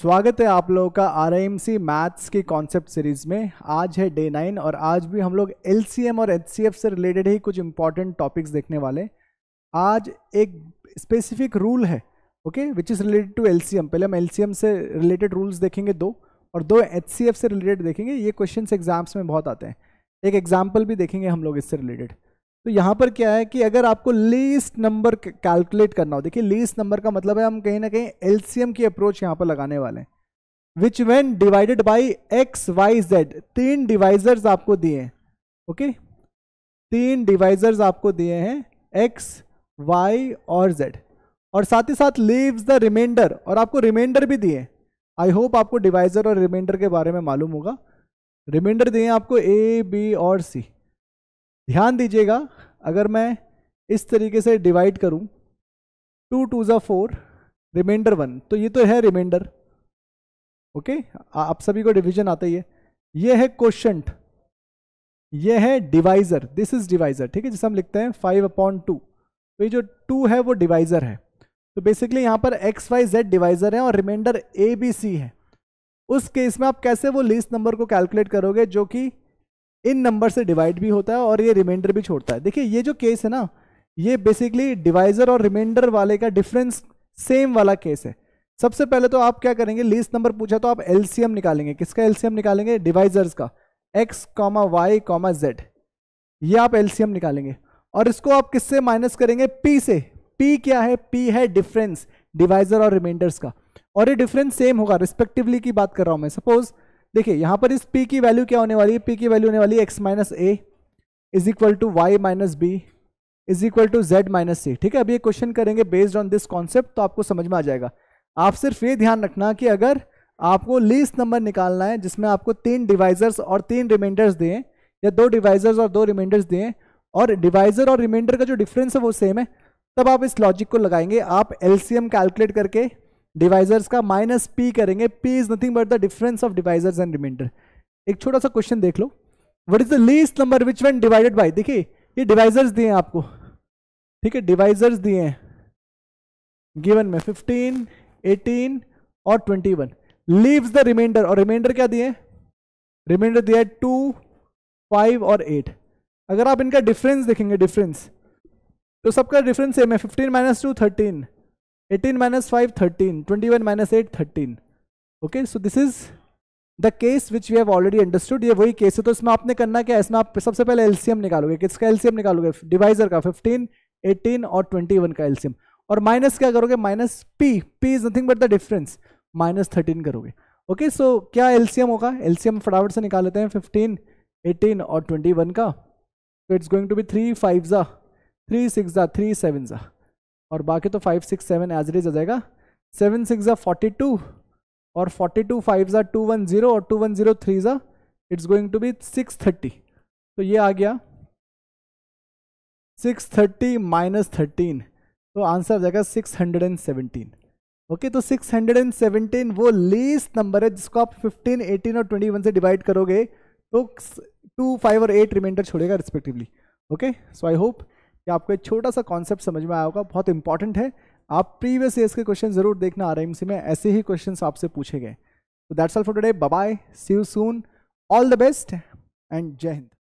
स्वागत है आप लोगों का आर मैथ्स की कॉन्सेप्ट सीरीज में आज है डे नाइन और आज भी हम लोग एल और एच से रिलेटेड ही कुछ इंपॉर्टेंट टॉपिक्स देखने वाले आज एक स्पेसिफिक रूल है okay which is related to L पहले हम एल से रिलेटेड रूल्स देखेंगे दो और दो एच से रिलेटेड देखेंगे ये क्वेश्चन एग्जाम्स में बहुत आते हैं एक एग्जाम्पल भी देखेंगे हम लोग इससे रिलेटेड तो यहां पर क्या है कि अगर आपको लेस्ट नंबर कैलकुलेट करना हो देखिए लेस्ट नंबर का मतलब है हम कहीं ना कहीं एलसीएम की अप्रोच यहां पर लगाने वाले हैं which when divided by X Y Z तीन डिवाइजर्स आपको दिए हैं ओके तीन डिवाइजर्स आपको दिए हैं एक्स वाई और जेड और साथ ही साथ लीव्स द रिमाइंडर और आपको रिमाइंडर भी दिए आई होप आपको डिवाइजर और रिमाइंडर के बारे में मालूम होगा रिमाइंडर दिए आपको ए बी और सी ध्यान दीजिएगा अगर मैं इस तरीके से डिवाइड करूं टू टू ज़ा फोर रिमाइंडर वन तो ये तो है रिमाइंडर ओके आप सभी को डिवीजन आता ही है ये है क्वेश्चन ये है डिवाइजर दिस इज डिवाइजर ठीक है जिसे हम लिखते हैं फाइव अपॉन टू तो ये जो टू है वो डिवाइजर है तो बेसिकली यहाँ पर एक्स वाई जेड डिवाइजर है और रिमाइंडर ए बी सी है उस केस में आप कैसे वो लीस्ट नंबर को कैलकुलेट करोगे जो कि इन नंबर से डिवाइड भी होता है और ये रिमाइंडर भी छोड़ता है देखिए ये जो केस है ना ये बेसिकली डिवाइजर और रिमाइंडर वाले का डिफरेंस सेम वाला केस है सबसे पहले तो आप क्या करेंगे लीस्ट नंबर पूछा तो आप एलसीएम निकालेंगे किसका एलसीएम निकालेंगे डिवाइजर्स का X comma Y comma Z ये आप एलसीएम निकालेंगे और इसको आप किससे माइनस करेंगे पी से पी क्या है पी है डिफरेंस डिवाइजर और रिमाइंडर्स का और ये डिफरेंस सेम होगा रिस्पेक्टिवली की बात कर रहा हूं मैं सपोज देखिए यहां पर इस p की वैल्यू क्या होने वाली है p की वैल्यू होने वाली है x minus A is equal to Y minus B is equal to Z minus C ठीक है अब ये क्वेश्चन करेंगे बेस्ड ऑन दिस कॉन्सेप्ट तो आपको समझ में आ जाएगा आप सिर्फ ये ध्यान रखना कि अगर आपको लीस्ट नंबर निकालना है जिसमें आपको तीन डिवाइजर्स और तीन रिमाइंडर्स दें या दो डिवाइजर्स और दो रिमाइंडर्स दें और डिवाइजर और रिमाइंडर का जो डिफरेंस है वो सेम है तब आप इस लॉजिक को लगाएंगे आप एलसीएम कैलकुलेट करके डिवाइजर्स का माइनस पी करेंगे P is nothing but the difference of divisors and reminder एक छोटा सा क्वेश्चन देख लो what is the least number which when divided by देखिए ये डिवाइजर्स दिए हैं आपको ठीक है डिवाइजर्स दिए हैं गिवन में 15, 18 और 21 वन लीव्स द रिमाइंडर और रिमाइंडर क्या दिए रिमाइंडर दिया है टू फाइव और एट अगर आप इनका डिफरेंस देखेंगे डिफरेंस तो सबका डिफरेंस सेम है fifteen minus two thirteen eighteen minus five thirteen twenty one minus eight thirteen okay so this is the case which you have already understood ये वही केस है तो इसमें आपने करना क्या है इसमें आप सबसे पहले एलसीएम निकालोगे किसका एलसीएम निकालोगे डिवाइजर का फिफ्टीन एटीन और ट्वेंटी वन का एलसीएम और माइनस क्या करोगे minus P P is nothing but the difference minus thirteen करोगे ओके सो क्या एलसीएम होगा एलसीएम फटाफट से निकाल लेते हैं फिफ्टीन एटीन और ट्वेंटी वन का तो it's going to be three five ज़ा थ्री सिक्स ज़ा थ्री सेवन ज़ा और बाकी तो फाइव सिक्स सेवन एजरेज आ जाएगा सेवन सिक्स ज़ा फोर्टी टू और फोर्टी टू फाइव ज़ा टू वन ज़ीरो और टू वन ज़ीरो थ्री ज़ा it's going to be six thirty तो ये आ गया सिक्स थर्टी माइनस थर्टीन तो आंसर आ जाएगा six hundred and seventeen okay तो सिक्स हंड्रेड एंड सेवनटीन वो लीस्ट नंबर है जिसको आप फिफ्टीन एटीन और ट्वेंटी वन से डिवाइड करोगे तो टू फाइव और एट रिमाइंडर छोड़ेगा respectively okay so I hope कि आपको एक छोटा सा कॉन्सेप्ट समझ में आया होगा बहुत इंपॉर्टेंट है आप प्रीवियस ईयर्स के क्वेश्चन जरूर देखना आर में ऐसे ही क्वेश्चन आपसे पूछे गए तो that's all for today bye see you soon all the best and Jai Hind